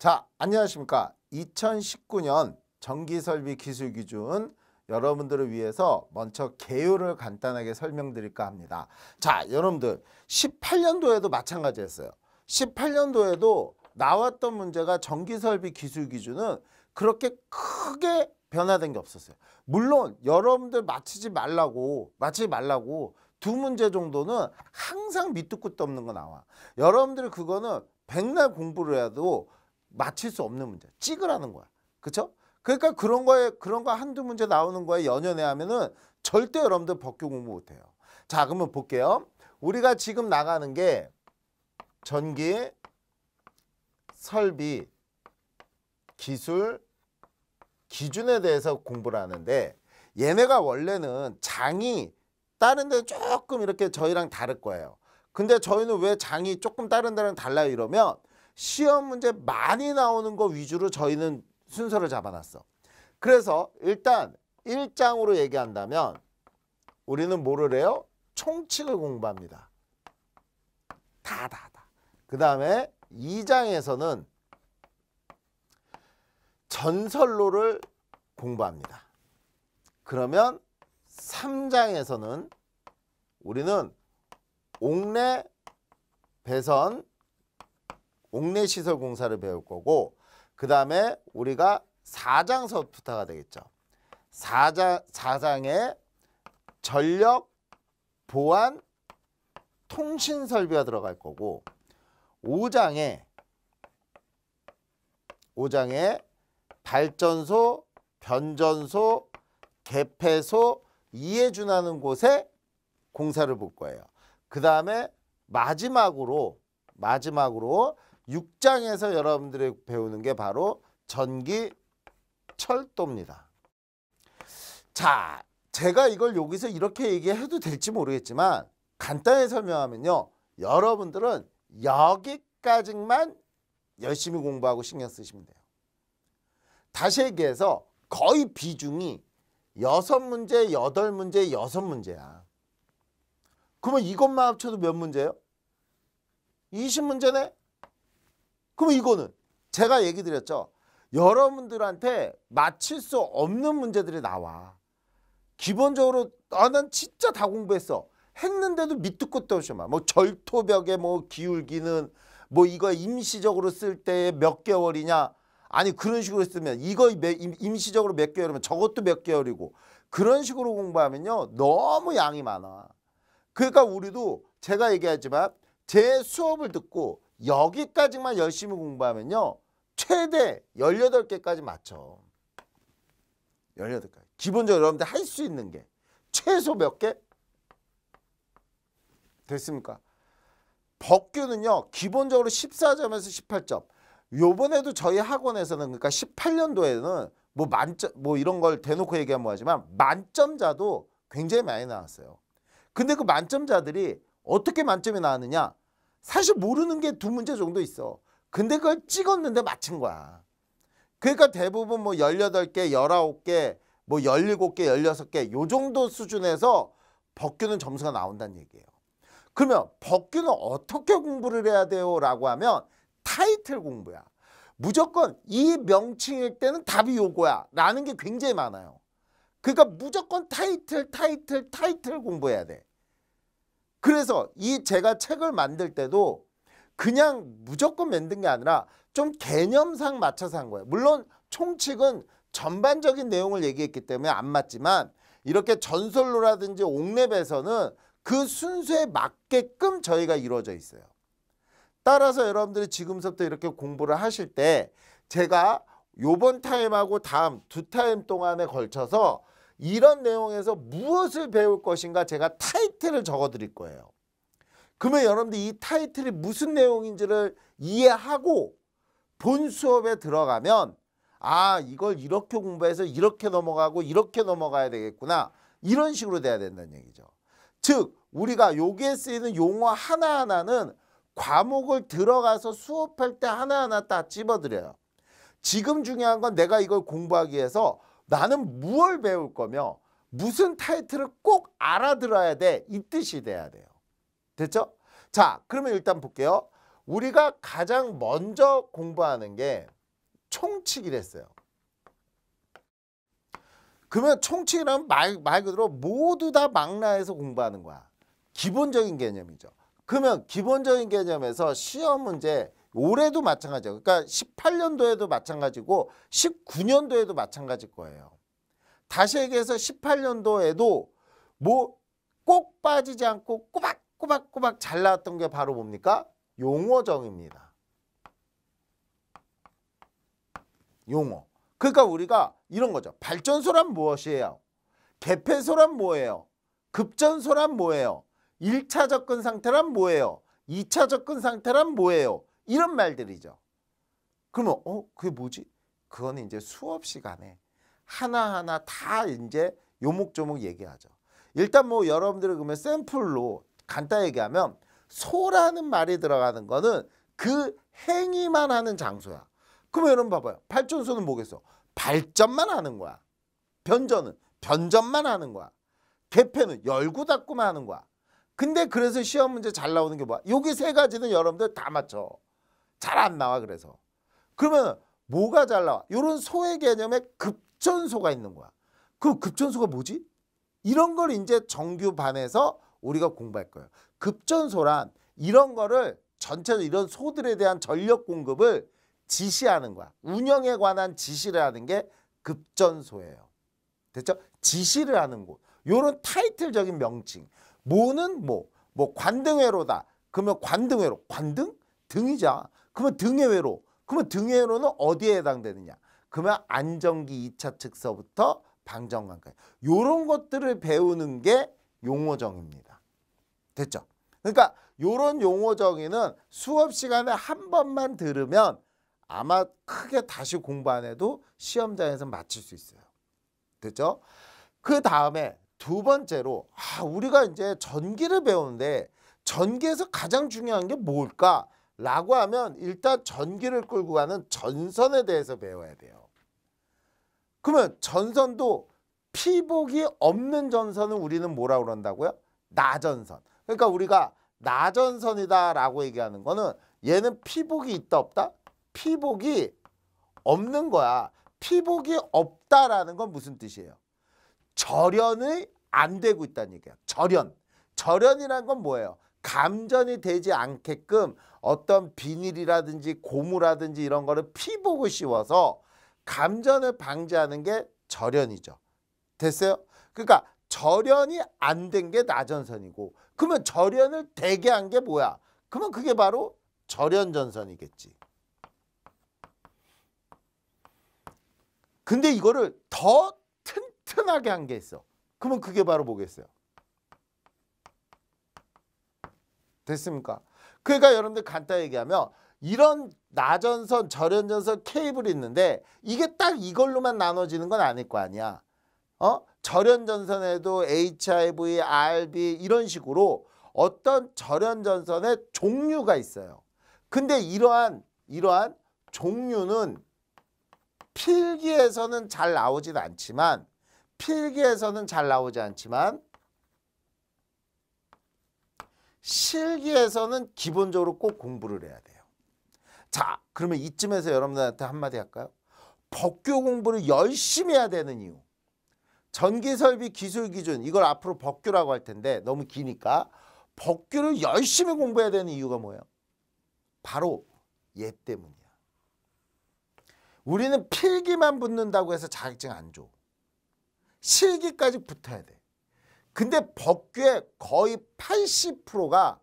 자, 안녕하십니까. 2019년 전기설비 기술 기준 여러분들을 위해서 먼저 개요를 간단하게 설명드릴까 합니다. 자, 여러분들 18년도에도 마찬가지였어요. 18년도에도 나왔던 문제가 전기설비 기술 기준은 그렇게 크게 변화된 게 없었어요. 물론 여러분들 맞히지 말라고 맞히지 말라고 두 문제 정도는 항상 밑도 끝도 없는 거 나와. 여러분들 그거는 백날 공부를 해도 맞힐 수 없는 문제. 찍으라는 거야. 그렇죠? 그러니까 그런 거에 그런 거 한두 문제 나오는 거에 연연해 하면은 절대 여러분들 법규 공부 못 해요. 자, 그러면 볼게요. 우리가 지금 나가는 게 전기, 설비, 기술, 기준에 대해서 공부를 하는데 얘네가 원래는 장이 다른 데 조금 이렇게 저희랑 다를 거예요. 근데 저희는 왜 장이 조금 다른 데랑 달라요 이러면 시험 문제 많이 나오는 거 위주로 저희는 순서를 잡아놨어. 그래서 일단 1장으로 얘기한다면 우리는 뭐를 해요? 총칙을 공부합니다. 다, 다, 다. 그 다음에 2장에서는 전설로를 공부합니다. 그러면 3장에서는 우리는 옥내, 배선, 옥내 시설 공사를 배울 거고 그 다음에 우리가 사장서부터가 되겠죠. 사장 사장의 전력 보안 통신 설비가 들어갈 거고 5장에 5장에 발전소, 변전소, 개폐소 이해 준하는 곳에 공사를 볼 거예요. 그 다음에 마지막으로 마지막으로 6장에서 여러분들이 배우는 게 바로 전기 철도입니다. 자, 제가 이걸 여기서 이렇게 얘기해도 될지 모르겠지만 간단히 설명하면요. 여러분들은 여기까지만 열심히 공부하고 신경 쓰시면 돼요. 다시 얘기해서 거의 비중이 여섯 문제, 여덟 문제, 여섯 문제야. 그러면 이것만 합쳐도 몇 문제예요? 20문제네? 그럼 이거는 제가 얘기 드렸죠. 여러분들한테 맞힐 수 없는 문제들이 나와. 기본적으로 아난 진짜 다 공부했어. 했는데도 밑도 끝도 없이 막뭐 절토벽에 뭐 기울기는 뭐 이거 임시적으로 쓸때에몇 개월이냐 아니 그런 식으로 쓰면 이거 임시적으로 몇 개월이면 저것도 몇 개월이고 그런 식으로 공부하면요 너무 양이 많아 그러니까 우리도 제가 얘기하지만 제 수업을 듣고 여기까지만 열심히 공부하면요. 최대 18개까지 맞춰. 1 8개 기본적으로 여러분들 할 수 있는 게 최소 몇 개? 됐습니까? 법규는요. 기본적으로 14점에서 18점. 요번에도 저희 학원에서는 그러니까 18년도에는 뭐 만점 뭐 이런 걸 대놓고 얘기하면 뭐하지만 만점자도 굉장히 많이 나왔어요. 근데 그 만점자들이 어떻게 만점이 나왔느냐? 사실 모르는 게 두 문제 정도 있어. 근데 그걸 찍었는데 맞힌 거야. 그러니까 대부분 뭐 18개, 19개, 뭐 17개, 16개 요 정도 수준에서 법규는 점수가 나온다는 얘기예요. 그러면 법규는 어떻게 공부를 해야 돼요? 라고 하면 타이틀 공부야. 무조건 이 명칭일 때는 답이 요거야 라는 게 굉장히 많아요. 그러니까 무조건 타이틀 타이틀 타이틀 공부해야 돼. 그래서 이 제가 책을 만들 때도 그냥 무조건 만든 게 아니라 좀 개념상 맞춰서 한 거예요. 물론 총칙은 전반적인 내용을 얘기했기 때문에 안 맞지만 이렇게 전설로라든지 옥랩에서는 그 순서에 맞게끔 저희가 이루어져 있어요. 따라서 여러분들이 지금서부터 이렇게 공부를 하실 때 제가 요번 타임하고 다음 두 타임 동안에 걸쳐서 이런 내용에서 무엇을 배울 것인가 제가 타이틀을 적어드릴 거예요. 그러면 여러분들이 타이틀이 무슨 내용인지를 이해하고 본 수업에 들어가면 아 이걸 이렇게 공부해서 이렇게 넘어가고 이렇게 넘어가야 되겠구나 이런 식으로 돼야 된다는 얘기죠. 즉 우리가 여기에 쓰이는 용어 하나하나는 과목을 들어가서 수업할 때 하나하나 다 집어드려요. 지금 중요한 건 내가 이걸 공부하기 위해서 나는 무얼 배울 거며 무슨 타이틀을 꼭 알아들어야 돼. 이 뜻이 돼야 돼요. 됐죠? 자, 그러면 일단 볼게요. 우리가 가장 먼저 공부하는 게 총칙이랬어요. 그러면 총칙이라면 말, 말 그대로 모두 다 망라해서 공부하는 거야. 기본적인 개념이죠. 그러면 기본적인 개념에서 시험 문제 올해도 마찬가지예요. 그러니까 18년도에도 마찬가지고 19년도에도 마찬가지일 거예요. 다시 얘기해서 18년도에도 뭐 꼭 빠지지 않고 꼬박꼬박꼬박 잘 나왔던 게 바로 뭡니까? 용어정입니다. 용어. 그러니까 우리가 이런 거죠. 발전소란 무엇이에요? 개폐소란 뭐예요? 급전소란 뭐예요? 1차 접근 상태란 뭐예요? 2차 접근 상태란 뭐예요? 이런 말들이죠. 그러면 어 그게 뭐지? 그건 이제 수업 시간에 하나하나 다 이제 요목조목 얘기하죠. 일단 뭐 여러분들이 그러면 샘플로 간단히 얘기하면 소라는 말이 들어가는 거는 그 행위만 하는 장소야. 그러면 여러분 봐봐요. 발전소는 뭐겠어? 발전만 하는 거야. 변전은 변전만 하는 거야. 개폐는 열고 닫고만 하는 거야. 근데 그래서 시험 문제 잘 나오는 게 뭐야? 여기 세 가지는 여러분들 다 맞춰. 잘안 나와 그래서. 그러면 뭐가 잘 나와? 이런 소의 개념에 급전소가 있는 거야. 그 급전소가 뭐지? 이런 걸 이제 정규반에서 우리가 공부할 거예요. 급전소란 이런 거를 전체적으로 이런 소들에 대한 전력 공급을 지시하는 거야. 운영에 관한 지시를 하는 게 급전소예요. 됐죠? 지시를 하는 곳. 요런 타이틀적인 명칭. 뭐는 뭐, 뭐 관등회로다. 그러면 관등회로, 관등? 등이자. 그러면 등해외로. 그러면 등해외로는 어디에 해당되느냐? 그러면 안정기 2차 측서부터 방정관까지. 요런 것들을 배우는 게 용어정입니다. 됐죠? 그러니까 요런 용어 정의는 수업 시간에 한 번만 들으면 아마 크게 다시 공부 안 해도 시험장에서 맞출 수 있어요. 됐죠? 그 다음에 두 번째로 아, 우리가 이제 전기를 배우는데 전기에서 가장 중요한 게 뭘까? 라고 하면 일단 전기를 끌고 가는 전선에 대해서 배워야 돼요. 그러면 전선도 피복이 없는 전선은 우리는 뭐라 그런다고요? 나전선. 그러니까 우리가 나전선이다 라고 얘기하는 거는 얘는 피복이 있다 없다? 피복이 없는 거야. 피복이 없다라는 건 무슨 뜻이에요? 절연이 안 되고 있다는 얘기야. 절연. 절연이란 건 뭐예요? 감전이 되지 않게끔 어떤 비닐이라든지 고무라든지 이런 거를 피복을 씌워서 감전을 방지하는 게 절연이죠. 됐어요? 그러니까 절연이 안 된 게 나전선이고 그러면 절연을 되게 한 게 뭐야? 그러면 그게 바로 절연전선이겠지. 근데 이거를 더 튼튼하게 한 게 있어. 그러면 그게 바로 뭐겠어요? 됐습니까? 그러니까 여러분들 간단히 얘기하면 이런 나전선, 저연전선 케이블이 있는데 이게 딱 이걸로만 나눠지는 건 아닐 거 아니야. 어? 절연전선에도 HIV, RB 이런 식으로 어떤 절연전선의 종류가 있어요. 근데 이러한 이러한 종류는 필기에서는 잘 나오진 않지만 필기에서는 잘 나오지 않지만 실기에서는 기본적으로 꼭 공부를 해야 돼요. 자, 그러면 이쯤에서 여러분들한테 한마디 할까요? 법규 공부를 열심히 해야 되는 이유. 전기설비 기술 기준 이걸 앞으로 법규라고 할 텐데 너무 기니까 법규를 열심히 공부해야 되는 이유가 뭐예요? 바로 얘 때문이야. 우리는 필기만 붙는다고 해서 자격증 안 줘. 실기까지 붙어야 돼. 근데 법규의 거의 80%가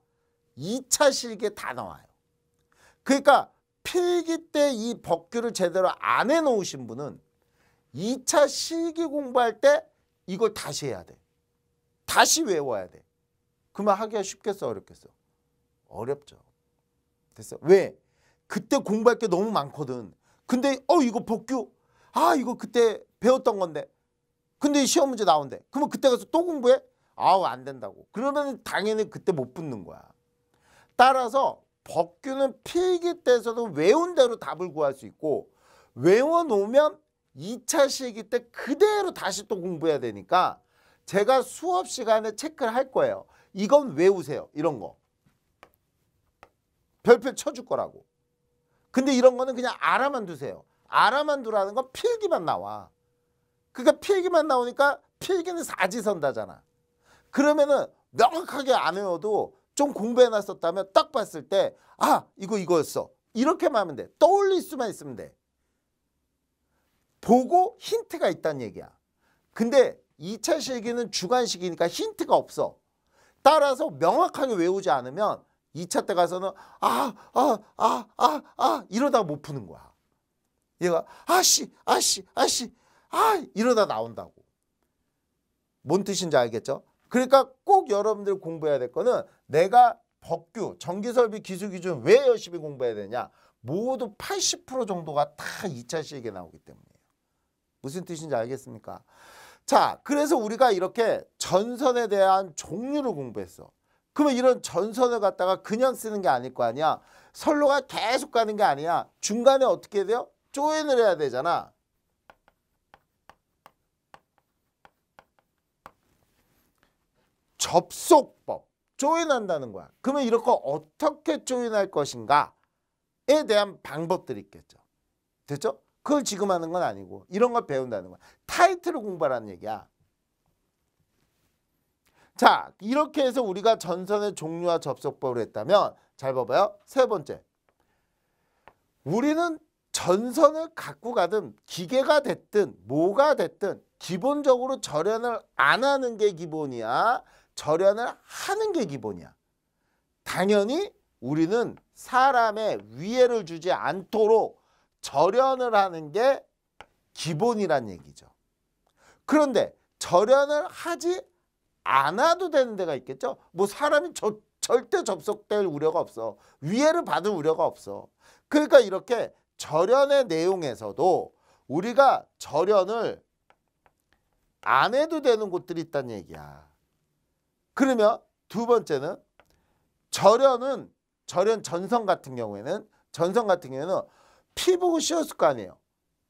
2차 실기에 다 나와요. 그러니까 필기 때 이 법규를 제대로 안 해놓으신 분은 2차 실기 공부할 때 이걸 다시 해야 돼. 다시 외워야 돼. 그만 하기가 쉽겠어 어렵겠어? 어렵죠. 됐어? 왜? 그때 공부할 게 너무 많거든. 근데 어 이거 법규 아 이거 그때 배웠던 건데 근데 시험 문제 나온대. 그러면 그때 가서 또 공부해? 아우 안 된다고. 그러면 당연히 그때 못 붙는 거야. 따라서 법규는 필기 때에서도 외운 대로 답을 구할 수 있고 외워놓으면 2차 시기 때 그대로 다시 또 공부해야 되니까 제가 수업 시간에 체크를 할 거예요. 이건 외우세요. 이런 거. 별표 쳐줄 거라고. 근데 이런 거는 그냥 알아만 두세요. 알아만 두라는 건 필기만 나와. 그러니까 필기만 나오니까 필기는 사지선다잖아. 그러면은 명확하게 안 외워도 좀 공부해놨었다면 딱 봤을 때 아 이거 이거였어. 이렇게만 하면 돼. 떠올릴 수만 있으면 돼. 보고 힌트가 있다는 얘기야. 근데 2차 실기는 주관식이니까 힌트가 없어. 따라서 명확하게 외우지 않으면 2차 때 가서는 아, 아, 아, 아, 아 이러다가 못 푸는 거야. 얘가 아씨, 아씨, 아씨 아 이러다 나온다고. 뭔 뜻인지 알겠죠? 그러니까 꼭 여러분들 공부해야 될 거는 내가 법규, 전기설비 기술 기준 왜 열심히 공부해야 되냐. 모두 80% 정도가 다 2차 시기에 나오기 때문이에요. 무슨 뜻인지 알겠습니까? 자, 그래서 우리가 이렇게 전선에 대한 종류를 공부했어. 그러면 이런 전선을 갖다가 그냥 쓰는 게 아닐 거 아니야. 선로가 계속 가는 게 아니야. 중간에 어떻게 돼요? 조인을 해야 되잖아. 접속법, 조인한다는 거야. 그러면 이런 거 어떻게 조인할 것인가에 대한 방법들이 있겠죠. 됐죠? 그걸 지금 하는 건 아니고 이런 걸 배운다는 거야. 타이틀을 공부하라는 얘기야. 자 이렇게 해서 우리가 전선의 종류와 접속법을 했다면 잘 봐봐요. 세 번째 우리는 전선을 갖고 가든 기계가 됐든 뭐가 됐든 기본적으로 절연을 안 하는 게 기본이야. 절연을 하는 게 기본이야. 당연히 우리는 사람의 위해를 주지 않도록 절연을 하는 게 기본이란 얘기죠. 그런데 절연을 하지 않아도 되는 데가 있겠죠. 뭐 사람이 저, 절대 접속될 우려가 없어. 위해를 받을 우려가 없어. 그러니까 이렇게 절연의 내용에서도 우리가 절연을 안 해도 되는 곳들이 있다는 얘기야. 그러면 두 번째는 절연은 절연 전선 같은 경우에는 전선 같은 경우에는 피부가 씌었을 거 아니에요.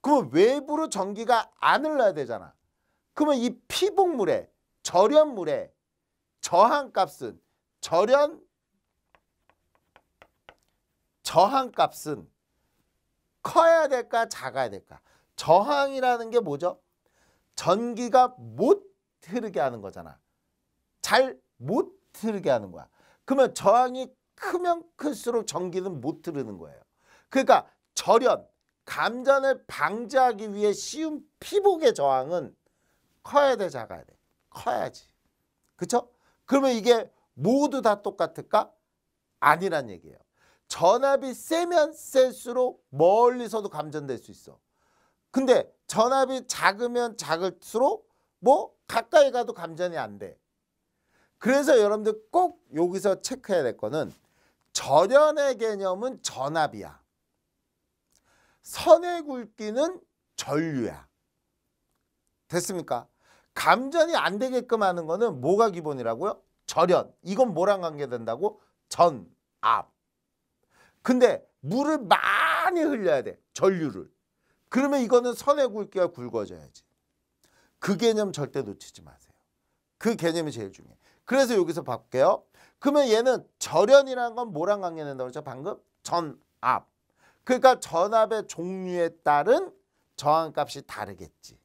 그러면 외부로 전기가 안 흘러야 되잖아. 그러면 이 피복물에 절연물에 저항값은 절연 저항값은 커야 될까 작아야 될까 저항이라는 게 뭐죠? 전기가 못 흐르게 하는 거잖아. 잘못 흐르게 하는 거야. 그러면 저항이 크면 클수록 전기는 못 흐르는 거예요. 그러니까 절연, 감전을 방지하기 위해 쉬운 피복의 저항은 커야 돼 작아야 돼? 커야지. 그렇죠? 그러면 이게 모두 다 똑같을까? 아니란 얘기예요. 전압이 세면 셀수록 멀리서도 감전될 수 있어. 근데 전압이 작으면 작을수록 뭐 가까이 가도 감전이 안 돼. 그래서 여러분들 꼭 여기서 체크해야 될 거는 절연의 개념은 전압이야. 선의 굵기는 전류야. 됐습니까? 감전이 안 되게끔 하는 거는 뭐가 기본이라고요? 절연. 이건 뭐랑 관계된다고? 전압. 근데 물을 많이 흘려야 돼. 전류를. 그러면 이거는 선의 굵기가 굵어져야지. 그 개념 절대 놓치지 마세요. 그 개념이 제일 중요해. 그래서 여기서 바꿀게요. 그러면 얘는 절연이라는 건 뭐랑 관계된다고 했죠? 방금 전압. 그러니까 전압의 종류에 따른 저항값이 다르겠지.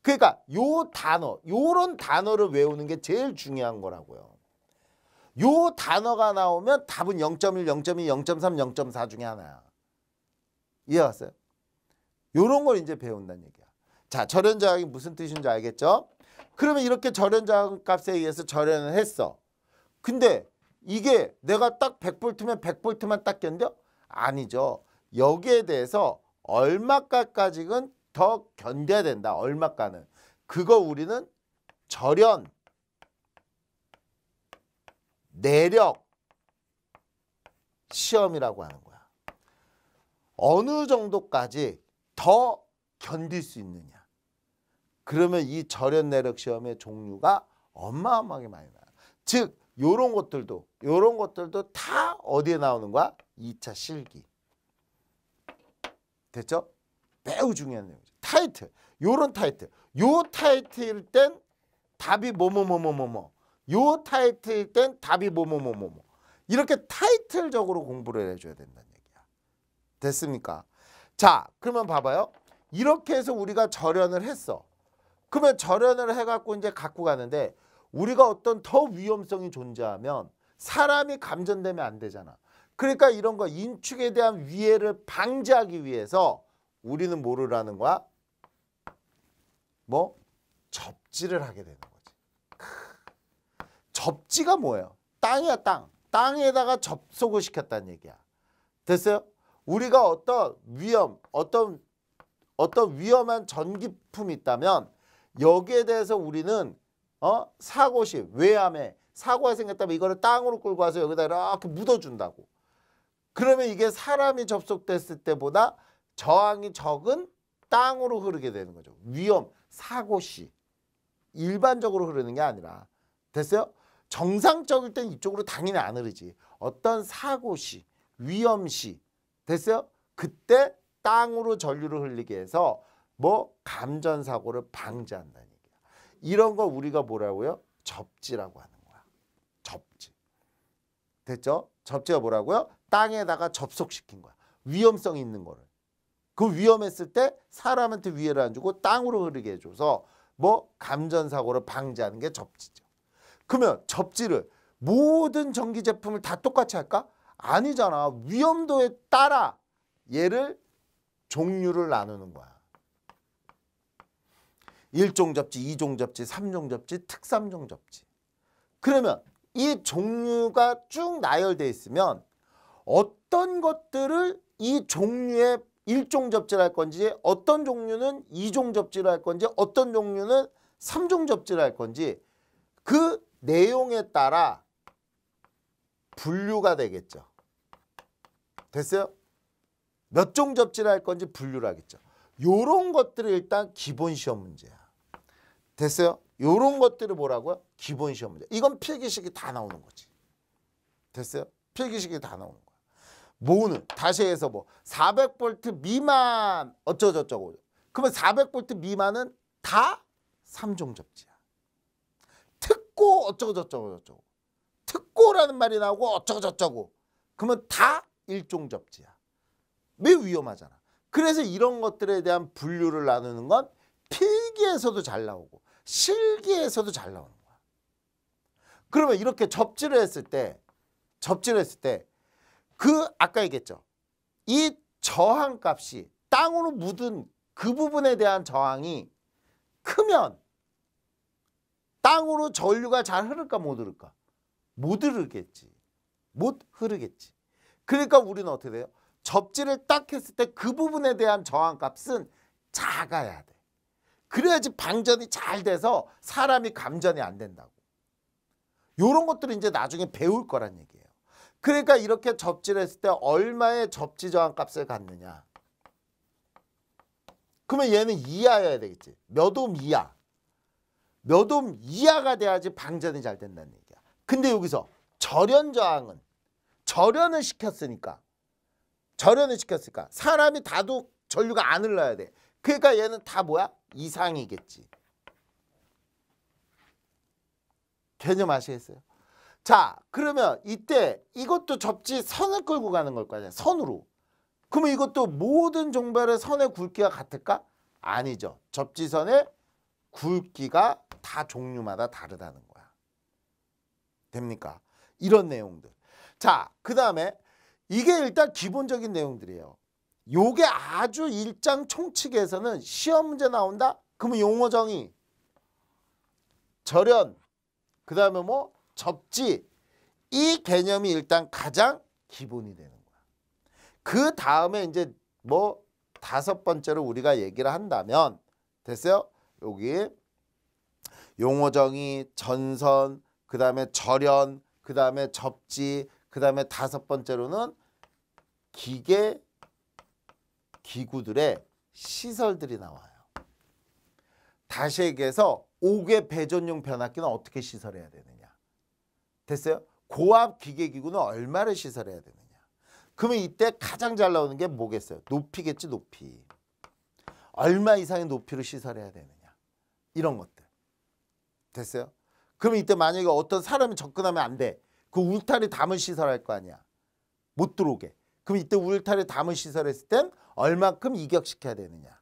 그러니까 요 단어, 요런 단어를 외우는 게 제일 중요한 거라고요. 요 단어가 나오면 답은 0.1, 0.2, 0.3, 0.4 중에 하나야. 이해갔어요? 요런 걸 이제 배운다는 얘기야. 자, 절연저항이 무슨 뜻인지 알겠죠? 그러면 이렇게 저렴장 값에 의해서 절연을 했어. 근데 이게 내가 딱 100V면 100V만 딱 견뎌? 아니죠. 여기에 대해서 얼마까지는더 견뎌야 된다. 얼마가는. 그거 우리는 절연, 내력, 시험이라고 하는 거야. 어느 정도까지 더 견딜 수 있느냐. 그러면 이 절연 내력 시험의 종류가 어마어마하게 많이 나와요. 즉 요런 것들도 요런 것들도 다 어디에 나오는 거야? 2차 실기. 됐죠? 매우 중요한 내용이죠. 타이틀. 요런 타이틀. 요 타이틀일 땐 답이 뭐뭐뭐뭐뭐뭐. 요 타이틀일 땐 답이 뭐뭐뭐뭐뭐. 이렇게 타이틀적으로 공부를 해줘야 된다는 얘기야. 됐습니까? 자, 그러면 봐봐요. 이렇게 해서 우리가 절연을 했어. 그러면 절연을 해갖고 이제 갖고 가는데 우리가 어떤 더 위험성이 존재하면 사람이 감전되면 안 되잖아. 그러니까 이런 거 인축에 대한 위해를 방지하기 위해서 우리는 뭐를 하는 거야? 뭐? 접지를 하게 되는 거지. 크. 접지가 뭐예요? 땅이야 땅. 땅에다가 접속을 시켰다는 얘기야. 됐어요? 우리가 어떤 위험, 어떤 어떤 위험한 전기품이 있다면 여기에 대해서 우리는 어? 사고시 외암에 사고가 생겼다면 이거를 땅으로 끌고 와서 여기다 이렇게 묻어준다고. 그러면 이게 사람이 접속됐을 때보다 저항이 적은 땅으로 흐르게 되는 거죠. 위험, 사고시. 일반적으로 흐르는 게 아니라. 됐어요? 정상적일 땐 이쪽으로 당연히 안 흐르지. 어떤 사고시, 위험시. 됐어요? 그때 땅으로 전류를 흘리게 해서 뭐 감전사고를 방지한다는 얘기야. 이런 거 우리가 뭐라고요? 접지라고 하는 거야. 접지. 됐죠? 접지가 뭐라고요? 땅에다가 접속시킨 거야. 위험성 있는 거를. 그 위험했을 때 사람한테 위해를 안 주고 땅으로 흐르게 해줘서 뭐 감전사고를 방지하는 게 접지죠. 그러면 접지를 모든 전기 제품을 다 똑같이 할까? 아니잖아. 위험도에 따라 얘를 종류를 나누는 거야. 1종 접지, 2종 접지, 3종 접지, 특삼종 접지. 그러면 이 종류가 쭉 나열되어 있으면 어떤 것들을 이 종류의 1종 접지를 할 건지 어떤 종류는 2종 접지를 할 건지 어떤 종류는 3종 접지를 할 건지 그 내용에 따라 분류가 되겠죠. 됐어요? 몇 종 접지를 할 건지 분류를 하겠죠. 요런 것들이 일단 기본 시험 문제야. 됐어요? 요런 것들을 뭐라고요? 기본 시험 문제. 이건 필기식이 다 나오는 거지. 됐어요? 필기식이 다 나오는 거야. 모는 다시 해서 뭐 400V 미만 어쩌저쩌고 그러면 400V 미만은 다 3종 접지야. 특고 어쩌고저쩌고 저쩌고 특고라는 말이 나오고 어쩌고저쩌고 그러면 다 1종 접지야. 매우 위험하잖아. 그래서 이런 것들에 대한 분류를 나누는 건 필기에서도 잘 나오고 실기에서도 잘 나오는 거야. 그러면 이렇게 접지를 했을 때 접지를 했을 때 그 아까 얘기했죠. 이 저항 값이 땅으로 묻은 그 부분에 대한 저항이 크면 땅으로 전류가 잘 흐를까 못 흐를까? 못 흐르겠지. 못 흐르겠지. 그러니까 우리는 어떻게 돼요? 접지를 딱 했을 때 그 부분에 대한 저항값은 작아야 돼. 그래야지 방전이 잘 돼서 사람이 감전이 안 된다고. 이런 것들을 이제 나중에 배울 거란 얘기예요. 그러니까 이렇게 접지를 했을 때 얼마의 접지 저항 값을 갖느냐. 그러면 얘는 이하여야 되겠지. 몇옴 이하. 몇옴 이하가 돼야지 방전이 잘 된다는 얘기야. 근데 여기서 절연 저항은 절연을 시켰으니까 절연을 시켰으니까 사람이 다독 전류가 안 흘러야 돼. 그러니까 얘는 다 뭐야? 이상이겠지. 개념 아시겠어요? 자 그러면 이때 이것도 접지 선을 끌고 가는 걸 거잖아요. 선으로. 그러면 이것도 모든 종별의 선의 굵기가 같을까? 아니죠. 접지선의 굵기가 다 종류마다 다르다는 거야. 됩니까? 이런 내용들. 자, 그 다음에 이게 일단 기본적인 내용들이에요. 요게 아주 일장 총칙에서는 시험 문제 나온다? 그러면 용어 정의, 절연, 그 다음에 뭐 접지 이 개념이 일단 가장 기본이 되는 거야. 그 다음에 이제 뭐 다섯 번째로 우리가 얘기를 한다면 됐어요? 여기 용어 정의, 전선, 그 다음에 절연, 그 다음에 접지, 그 다음에 다섯 번째로는 기계 기구들의 시설들이 나와요. 다시 얘기해서 옥의 배전용 변압기는 어떻게 시설해야 되느냐. 됐어요? 고압 기계기구는 얼마를 시설해야 되느냐. 그러면 이때 가장 잘 나오는 게 뭐겠어요? 높이겠지 높이. 얼마 이상의 높이를 시설해야 되느냐. 이런 것들. 됐어요? 그럼 이때 만약에 어떤 사람이 접근하면 안 돼. 그 울타리 담은 시설할 거 아니야. 못 들어오게. 그럼 이때 울타리 담은 시설했을 땐 얼만큼 이격시켜야 되느냐.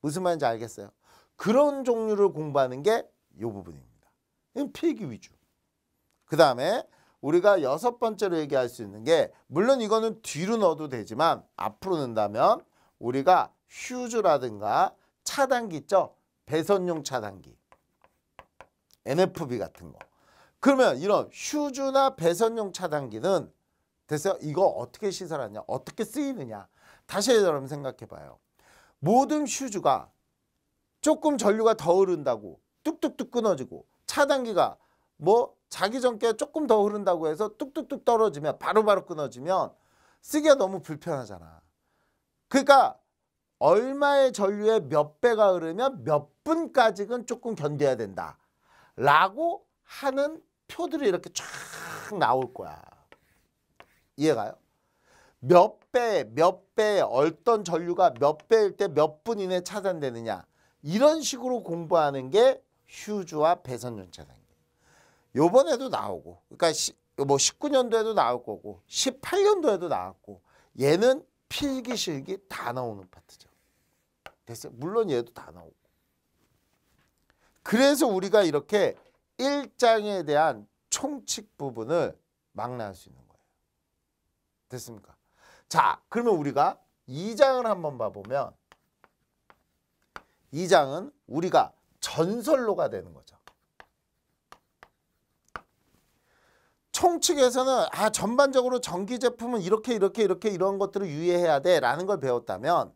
무슨 말인지 알겠어요? 그런 종류를 공부하는 게 이 부분입니다. 필기 위주. 그 다음에 우리가 여섯 번째로 얘기할 수 있는 게 물론 이거는 뒤로 넣어도 되지만 앞으로 넣는다면 우리가 휴즈라든가 차단기 있죠? 배선용 차단기. NFB 같은 거. 그러면 이런 휴즈나 배선용 차단기는 됐어요? 이거 어떻게 시설하냐? 어떻게 쓰이느냐? 다시 여러분 생각해 봐요. 모든 슈즈가 조금 전류가 더 흐른다고 뚝뚝뚝 끊어지고 차단기가 뭐 자기 전께 조금 더 흐른다고 해서 뚝뚝뚝 떨어지면 바로바로 바로 끊어지면 쓰기가 너무 불편하잖아. 그러니까 얼마의 전류에 몇 배가 흐르면 몇 분까지는 조금 견뎌야 된다. 라고 하는 표들이 이렇게 쫙 나올 거야. 이해가요? 몇 배, 몇 배, 어떤 전류가 몇 배일 때 몇 분 이내 차단되느냐. 이런 식으로 공부하는 게 휴즈와 배선전 차단기. 요번에도 나오고, 그러니까 시, 뭐 19년도에도 나올 거고, 18년도에도 나왔고, 얘는 필기, 실기 다 나오는 파트죠. 됐어요? 물론 얘도 다 나오고. 그래서 우리가 이렇게 일장에 대한 총칙 부분을 망라할 수 있는 거예요. 됐습니까? 자, 그러면 우리가 2장을 한번 봐보면 2장은 우리가 전설로가 되는 거죠. 총측에서는 아 전반적으로 전기 제품은 이렇게 이렇게 이렇게 이런 것들을 유의해야 돼 라는 걸 배웠다면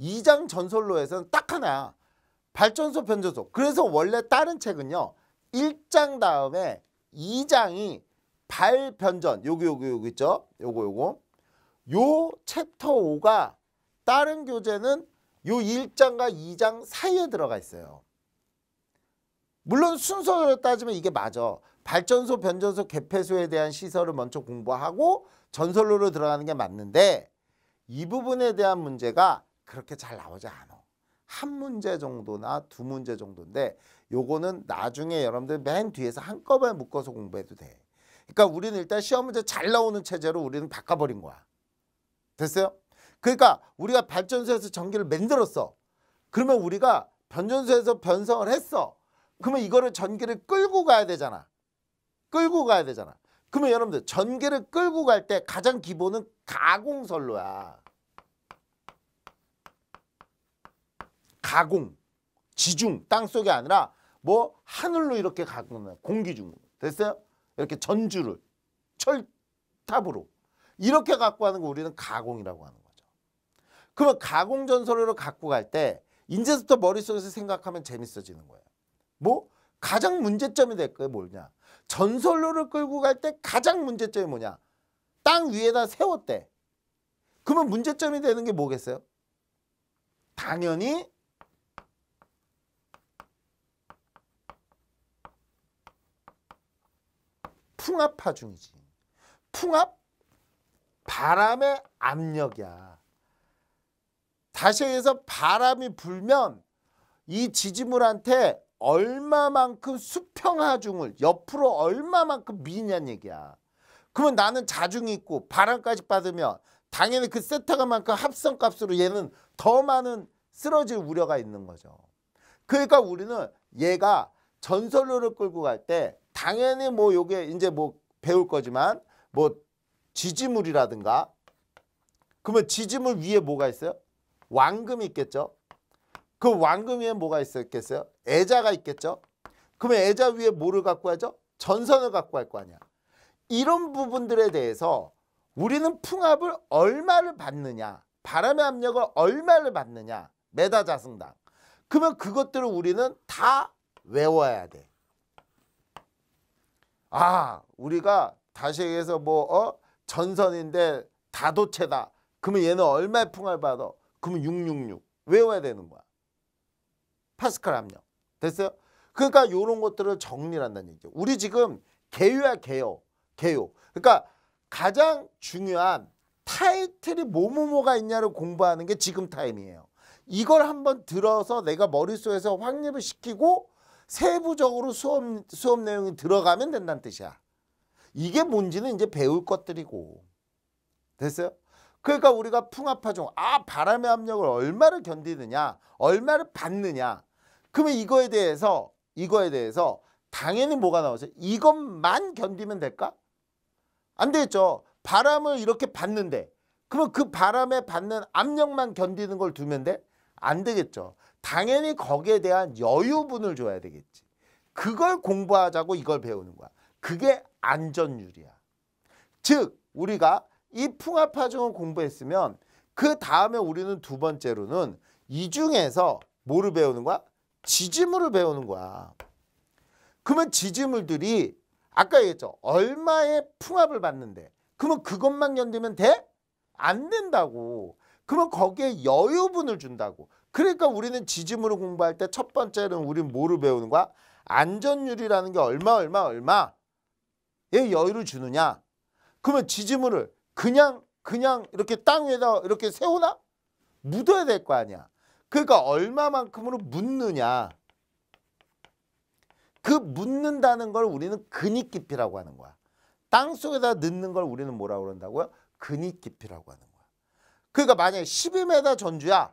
2장 전설로에서는 딱 하나 발전소 변전소 그래서 원래 다른 책은요 1장 다음에 2장이 발변전 요기요기요기 있죠 요거 요거 요 챕터 5가 다른 교재는 요 1장과 2장 사이에 들어가 있어요. 물론 순서로 따지면 이게 맞아. 발전소, 변전소, 개폐소에 대한 시설을 먼저 공부하고 전설로로 들어가는 게 맞는데 이 부분에 대한 문제가 그렇게 잘 나오지 않아. 한 문제 정도나 두 문제 정도인데 요거는 나중에 여러분들 맨 뒤에서 한꺼번에 묶어서 공부해도 돼. 그러니까 우리는 일단 시험 문제 잘 나오는 체제로 우리는 바꿔버린 거야. 됐어요? 그러니까 우리가 발전소에서 전기를 만들었어. 그러면 우리가 변전소에서 변성을 했어. 그러면 이거를 전기를 끌고 가야 되잖아. 끌고 가야 되잖아. 그러면 여러분들 전기를 끌고 갈 때 가장 기본은 가공선로야. 가공, 지중, 땅속이 아니라 뭐 하늘로 이렇게 가공해 공기 중 됐어요? 이렇게 전주를 철탑으로 이렇게 갖고 가는 거 우리는 가공이라고 하는 거죠. 그러면 가공 전설로 갖고 갈때 이제부터 머릿속에서 생각하면 재밌어지는 거예요. 뭐 가장 문제점이 될 거예요. 뭐냐. 전설로를 끌고 갈 때 가장 문제점이 뭐냐. 땅 위에다 세웠대. 그러면 문제점이 되는 게 뭐겠어요? 당연히 풍압파 중이지. 풍압 바람의 압력이야. 다시 해서 바람이 불면 이 지지물한테 얼마만큼 수평하중을 옆으로 얼마만큼 미냐는 얘기야. 그러면 나는 자중이 있고 바람까지 받으면 당연히 그 세타가만큼 합성값으로 얘는 더 많은 쓰러질 우려가 있는 거죠. 그러니까 우리는 얘가 전설로를 끌고 갈 때 당연히 뭐 요게 이제 뭐 배울 거지만 뭐 지지물이라든가 그러면 지지물 위에 뭐가 있어요? 왕금이 있겠죠. 그 왕금 위에 뭐가 있었겠어요? 애자가 있겠죠. 그러면 애자 위에 뭐를 갖고 하죠? 전선을 갖고 할거 아니야. 이런 부분들에 대해서 우리는 풍압을 얼마를 받느냐 바람의 압력을 얼마를 받느냐 메다 자승당 그러면 그것들을 우리는 다 외워야 돼. 아 우리가 다시 얘기해서 뭐 어? 전선인데 다도체다. 그러면 얘는 얼마의 풍을 받아? 그러면 666. 외워야 되는 거야. 파스칼 압력. 됐어요? 그러니까 이런 것들을 정리를 한다는 얘기죠. 우리 지금 개요야 개요. 개요. 그러니까 가장 중요한 타이틀이 뭐뭐뭐가 있냐를 공부하는 게 지금 타임이에요. 이걸 한번 들어서 내가 머릿속에서 확립을 시키고 세부적으로 수업, 수업 내용이 들어가면 된다는 뜻이야. 이게 뭔지는 이제 배울 것들이고 됐어요? 그러니까 우리가 풍압파종 아 바람의 압력을 얼마를 견디느냐 얼마를 받느냐 그러면 이거에 대해서 이거에 대해서 당연히 뭐가 나오죠? 이것만 견디면 될까? 안 되겠죠. 바람을 이렇게 받는데 그러면 그 바람에 받는 압력만 견디는 걸 두면 돼? 안 되겠죠. 당연히 거기에 대한 여유분을 줘야 되겠지. 그걸 공부하자고 이걸 배우는 거야. 그게 안전율이야. 즉 우리가 이풍합파종을 공부했으면 그 다음에 우리는 두 번째로는 이 중에서 뭐를 배우는 거야? 지지물을 배우는 거야. 그러면 지지물들이 아까 얘기했죠. 얼마의 풍합을 받는데 그러면 그것만 견디면 돼? 안 된다고. 그러면 거기에 여유분을 준다고. 그러니까 우리는 지지물을 공부할 때 첫 번째는 우리는 뭐를 배우는 거야? 안전율이라는 게 얼마 얼마 얼마 여유를 주느냐? 그러면 지지물을 그냥 그냥 이렇게 땅 위에다 이렇게 세우나? 묻어야 될 거 아니야. 그러니까 얼마만큼으로 묻느냐. 그 묻는다는 걸 우리는 근육 깊이라고 하는 거야. 땅 속에다 넣는 걸 우리는 뭐라고 그런다고요? 근육 깊이라고 하는 거야. 그러니까 만약에 12m 전주야.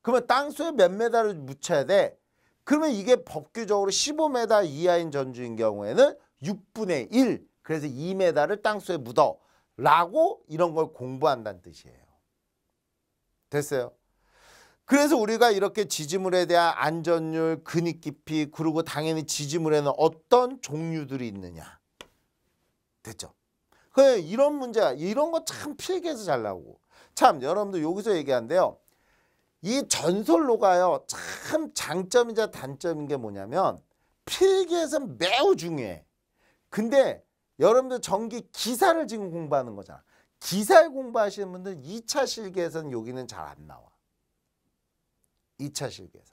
그러면 땅 속에 몇메를 묻혀야 돼? 그러면 이게 법규적으로 15m 이하인 전주인 경우에는 6분의 1 그래서 2m를 땅속에 묻어 라고 이런 걸 공부한다는 뜻이에요. 됐어요? 그래서 우리가 이렇게 지지물에 대한 안전율, 근육 깊이 그리고 당연히 지지물에는 어떤 종류들이 있느냐. 됐죠? 그 이런 문제 이런 거 참 필기해서 잘 나오고 참 여러분들 여기서 얘기한데요. 이 전설로가요 참 장점이자 단점인 게 뭐냐면 필기에서 매우 중요해. 근데 여러분들 전기 기사를 지금 공부하는 거잖아. 기사를 공부하시는 분들은 2차 실기에서는 여기는 잘 안 나와. 2차 실기에서.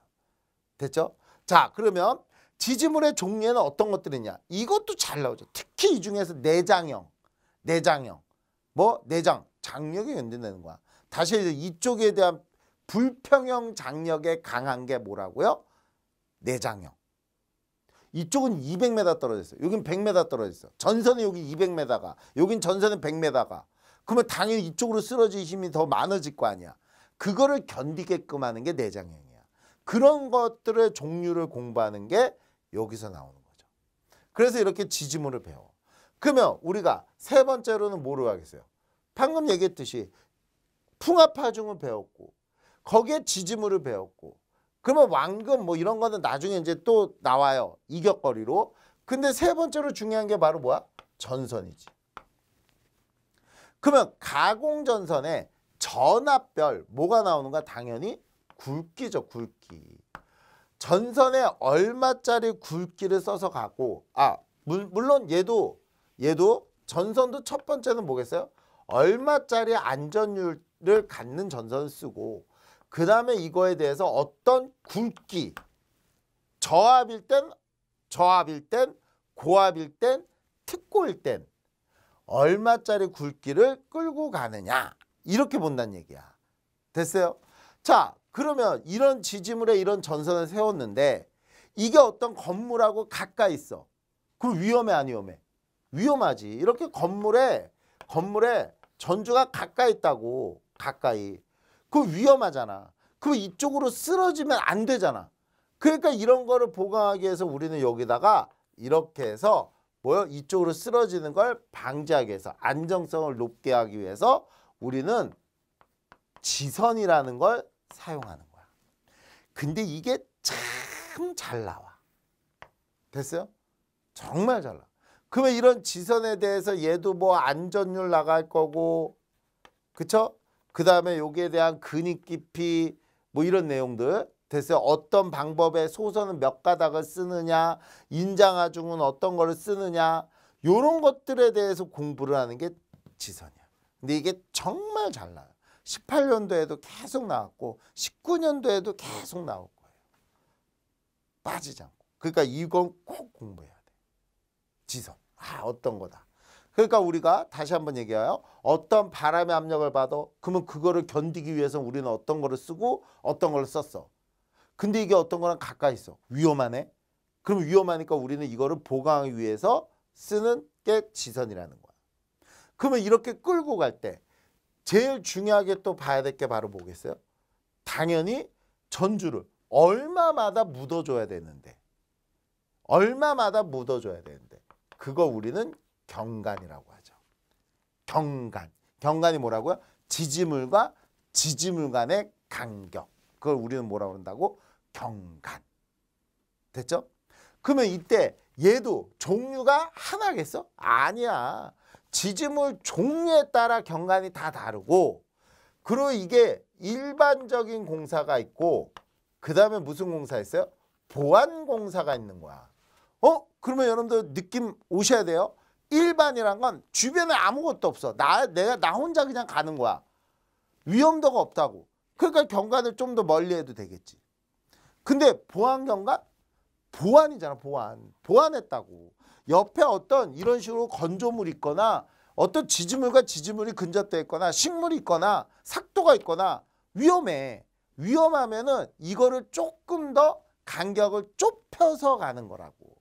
됐죠? 자 그러면 지지물의 종류에는 어떤 것들이냐. 이것도 잘 나오죠. 특히 이 중에서 내장형, 내장형. 뭐 내장, 장력이 연결되는 거야. 다시 이쪽에 대한 불평형 장력에 강한 게 뭐라고요? 내장형. 이쪽은 200m 떨어졌어. 여긴 100m 떨어졌어. 전선은 여기 200m가. 여긴 전선은 100m가. 그러면 당연히 이쪽으로 쓰러질 힘이 더 많아질 거 아니야. 그거를 견디게끔 하는 게 내장형이야. 그런 것들의 종류를 공부하는 게 여기서 나오는 거죠. 그래서 이렇게 지지물을 배워. 그러면 우리가 세 번째로는 뭐로 하겠어요? 방금 얘기했듯이 풍압파중을 배웠고 거기에 지지물을 배웠고 그러면 왕금 뭐 이런 거는 나중에 이제 또 나와요. 이격거리로. 근데 세 번째로 중요한 게 바로 뭐야? 전선이지. 그러면 가공전선에 전압별 뭐가 나오는가? 당연히 굵기죠. 굵기. 전선에 얼마짜리 굵기를 써서 가고 아 물, 물론 얘도 얘도 전선도 첫 번째는 뭐겠어요? 얼마짜리 안전율을 갖는 전선 을 쓰고 그 다음에 이거에 대해서 어떤 굵기, 저압일 땐, 저압일 땐, 고압일 땐, 특고일 땐 얼마짜리 굵기를 끌고 가느냐 이렇게 본다는 얘기야. 됐어요? 자 그러면 이런 지지물에 이런 전선을 세웠는데 이게 어떤 건물하고 가까이 있어. 그럼 위험해 안 위험해? 위험하지. 이렇게 건물에 건물에 전주가 가까이 있다고 가까이 그 위험하잖아. 그 이쪽으로 쓰러지면 안 되잖아. 그러니까 이런 거를 보강하기 위해서 우리는 여기다가 이렇게 해서 뭐요? 이쪽으로 쓰러지는 걸 방지하기 위해서 안정성을 높게 하기 위해서 우리는 지선이라는 걸 사용하는 거야. 근데 이게 참 잘 나와. 됐어요? 정말 잘 나와. 그러면 이런 지선에 대해서 얘도 뭐 안전율 나갈 거고 그쵸? 그 다음에 여기에 대한 근익 깊이 뭐 이런 내용들 됐어요. 어떤 방법에 소서는 몇 가닥을 쓰느냐 인장하중은 어떤 거를 쓰느냐 요런 것들에 대해서 공부를 하는 게 지선이야. 근데 이게 정말 잘 나와요. 18년도에도 계속 나왔고 19년도에도 계속 나올 거예요. 빠지지 않고. 그러니까 이건 꼭 공부해야 돼. 지선. 아 어떤 거다. 그러니까 우리가 다시 한번 얘기해요. 어떤 바람의 압력을 봐도 그러면 그거를 견디기 위해서 우리는 어떤 거를 쓰고 어떤 걸 썼어. 근데 이게 어떤 거랑 가까이 있어. 위험하네. 그럼 위험하니까 우리는 이거를 보강하기 위해서 쓰는 게 지선이라는 거야. 그러면 이렇게 끌고 갈 때 제일 중요하게 또 봐야 될 게 바로 뭐겠어요? 당연히 전주를 얼마마다 묻어줘야 되는데 얼마마다 묻어줘야 되는데 그거 우리는 경간이라고 하죠. 경간. 경간이 뭐라고요? 지지물과 지지물 간의 간격. 그걸 우리는 뭐라고 그런다고? 경간. 됐죠? 그러면 이때 얘도 종류가 하나겠어? 아니야. 지지물 종류에 따라 경간이 다 다르고 그리고 이게 일반적인 공사가 있고 그 다음에 무슨 공사 있어요? 보안 공사가 있는 거야. 어? 그러면 여러분들 느낌 오셔야 돼요. 일반이란 건 주변에 아무것도 없어. 나 내가 나 혼자 그냥 가는 거야. 위험도가 없다고. 그러니까 경관을 좀 더 멀리 해도 되겠지. 근데 보안 경관? 보안이잖아, 보안. 보안했다고. 옆에 어떤 이런 식으로 건조물이 있거나 어떤 지지물과 지지물이 근접돼 있거나 식물이 있거나 삭도가 있거나 위험해. 위험하면은 이거를 조금 더 간격을 좁혀서 가는 거라고.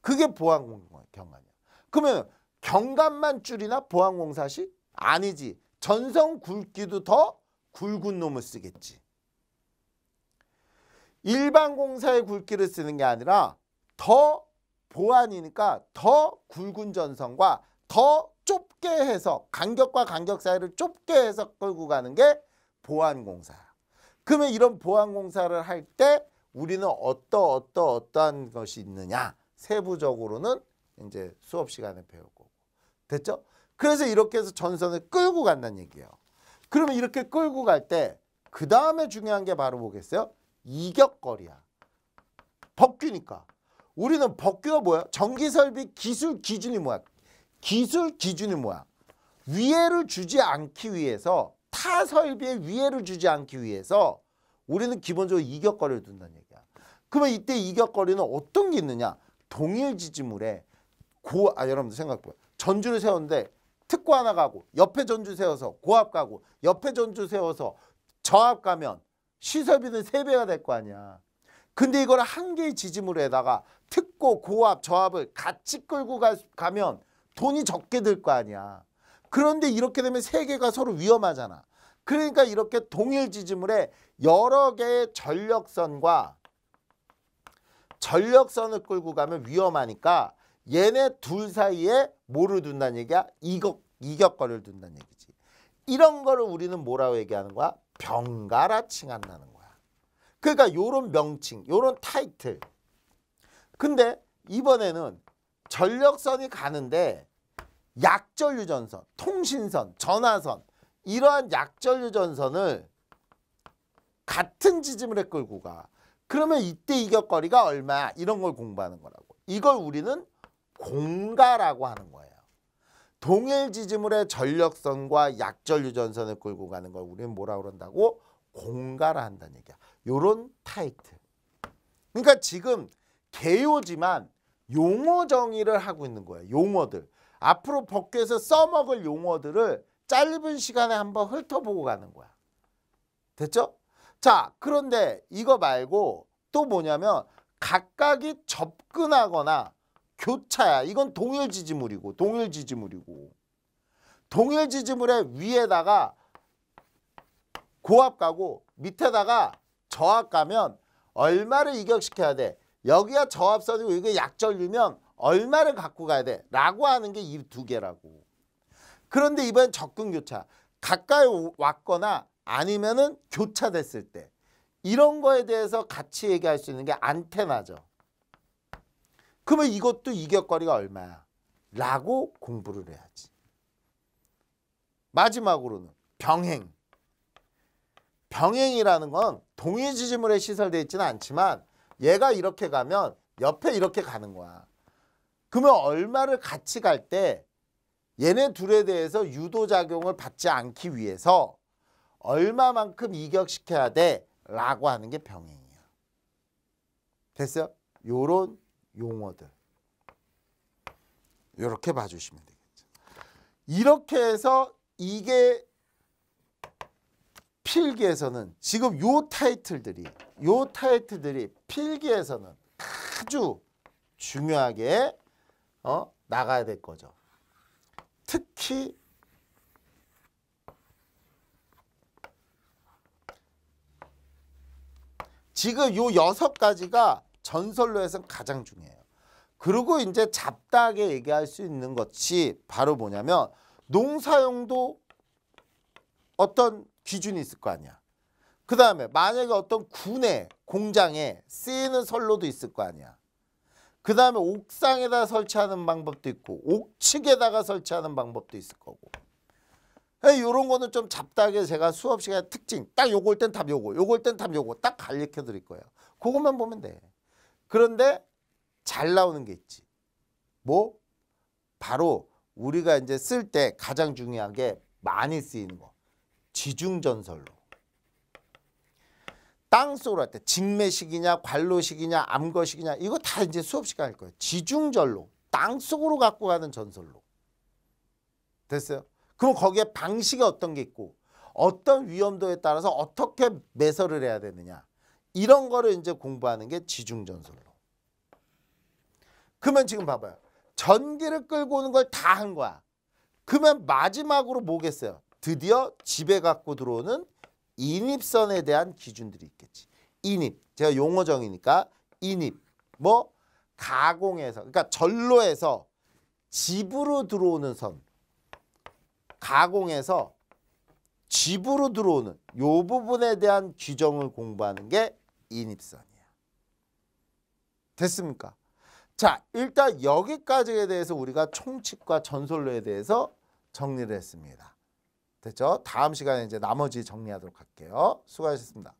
그게 보안 경관이야. 그러면 경감만 줄이나 보안공사시? 아니지. 전성 굵기도 더 굵은 놈을 쓰겠지. 일반 공사의 굵기를 쓰는 게 아니라 더 보안이니까 더 굵은 전선과 더 좁게 해서 간격과 간격 사이를 좁게 해서 끌고 가는 게 보안공사야. 그러면 이런 보안공사를 할 때 우리는 어떠 어떠 어떠한 것이 있느냐. 세부적으로는 이제 수업 시간에 배울거고 됐죠? 그래서 이렇게 해서 전선을 끌고 간다는 얘기예요. 그러면 이렇게 끌고 갈 때 그 다음에 중요한 게 바로 보겠어요 이격거리야. 법규니까. 우리는 법규가 뭐야? 전기설비 기술 기준이 뭐야? 기술 기준이 뭐야? 위해를 주지 않기 위해서 타 설비에 위해를 주지 않기 위해서 우리는 기본적으로 이격거리를 둔다는 얘기야. 그러면 이때 이격거리는 어떤 게 있느냐? 동일 지지물에 고, 아, 여러분들 생각해봐요. 전주를 세웠는데 특구 하나 가고 옆에 전주 세워서 고압 가고 옆에 전주 세워서 저압 가면 시설비는 세배가 될 거 아니야. 근데 이걸 한 개의 지지물에다가 특고 고압 저압을 같이 끌고 가, 가면 돈이 적게 들 거 아니야. 그런데 이렇게 되면 세 개가 서로 위험하잖아. 그러니까 이렇게 동일 지지물에 여러 개의 전력선과 전력선을 끌고 가면 위험하니까 얘네 둘 사이에 뭐를 둔다는 얘기야? 이격, 이격거를 리 둔다는 얘기지. 이런 거를 우리는 뭐라고 얘기하는 거야? 병가라 칭한다는 거야. 그러니까 요런 명칭, 요런 타이틀. 근데 이번에는 전력선이 가는데 약전류 전선, 통신선, 전화선 이러한 약전류 전선을 같은 지지물에 끌고 가. 그러면 이때 이격거리가 얼마 이런 걸 공부하는 거라고. 이걸 우리는 공가라고 하는 거예요. 동일 지지물의 전력선과 약절 유전선을 끌고 가는 걸 우리는 뭐라 그런다고? 공가라 한다는 얘기야. 요런 타이틀. 그러니까 지금 개요지만 용어 정의를 하고 있는 거예요. 용어들. 앞으로 법규서 써먹을 용어들을 짧은 시간에 한번 훑어보고 가는 거야. 됐죠? 자, 그런데 이거 말고 또 뭐냐면 각각이 접근하거나 교차야. 이건 동일 지지물이고 동일 지지물이고 동일 지지물의 위에다가 고압 가고 밑에다가 저압 가면 얼마를 이격시켜야 돼. 여기가 저압선이고 이게 약전류면 얼마를 갖고 가야 돼. 라고 하는 게 이 두 개라고. 그런데 이번엔 접근 교차. 가까이 왔거나 아니면은 교차됐을 때 이런 거에 대해서 같이 얘기할 수 있는 게 안테나죠. 그러면 이것도 이격거리가 얼마야? 라고 공부를 해야지. 마지막으로는 병행. 병행이라는 건 동일 지지물에 시설되어 있지는 않지만 얘가 이렇게 가면 옆에 이렇게 가는 거야. 그러면 얼마를 같이 갈 때 얘네 둘에 대해서 유도작용을 받지 않기 위해서 얼마만큼 이격시켜야 돼 라고 하는 게 병행이야. 됐어요? 요런 용어들. 이렇게 봐주시면 되겠죠. 이렇게 해서 이게 필기에서는 지금 요 타이틀들이 요 타이틀들이 필기에서는 아주 중요하게 어? 나가야 될 거죠. 특히 지금 요 여섯 가지가 전설로 해서 가장 중요해요. 그리고 이제 잡다하게 얘기할 수 있는 것이 바로 뭐냐면 농사용도 어떤 기준이 있을 거 아니야. 그 다음에 만약에 어떤 군에 공장에 쓰이는 선로도 있을 거 아니야. 그 다음에 옥상에다 설치하는 방법도 있고 옥측에다가 설치하는 방법도 있을 거고 이런 예, 거는 좀 잡다하게 제가 수업 시간에 특징 딱 요걸 땐답 요거 요걸 땐답 요거 딱 가르쳐 드릴 거예요. 그것만 보면 돼. 그런데 잘 나오는 게 있지. 뭐? 바로 우리가 이제 쓸 때 가장 중요하게 많이 쓰이는 거. 지중전설로. 땅속으로 할때 직매식이냐 관로식이냐 암거식이냐 이거 다 이제 수업 시간 할 거예요. 지중절로 땅속으로 갖고 가는 전설로. 됐어요? 그럼 거기에 방식이 어떤 게 있고 어떤 위험도에 따라서 어떻게 매설을 해야 되느냐. 이런 거를 이제 공부하는 게 지중전설로. 그러면 지금 봐봐요. 전기를 끌고 오는 걸 다 한 거야. 그러면 마지막으로 뭐겠어요? 드디어 집에 갖고 들어오는 인입선에 대한 기준들이 있겠지. 인입. 제가 용어정이니까 인입. 뭐 가공에서 그러니까 절로에서 집으로 들어오는 선. 가공에서 집으로 들어오는 요 부분에 대한 규정을 공부하는 게 인입선이야. 됐습니까? 자, 일단 여기까지에 대해서 우리가 총칙과 전설로에 대해서 정리를 했습니다. 됐죠? 다음 시간에 이제 나머지 정리하도록 할게요. 수고하셨습니다.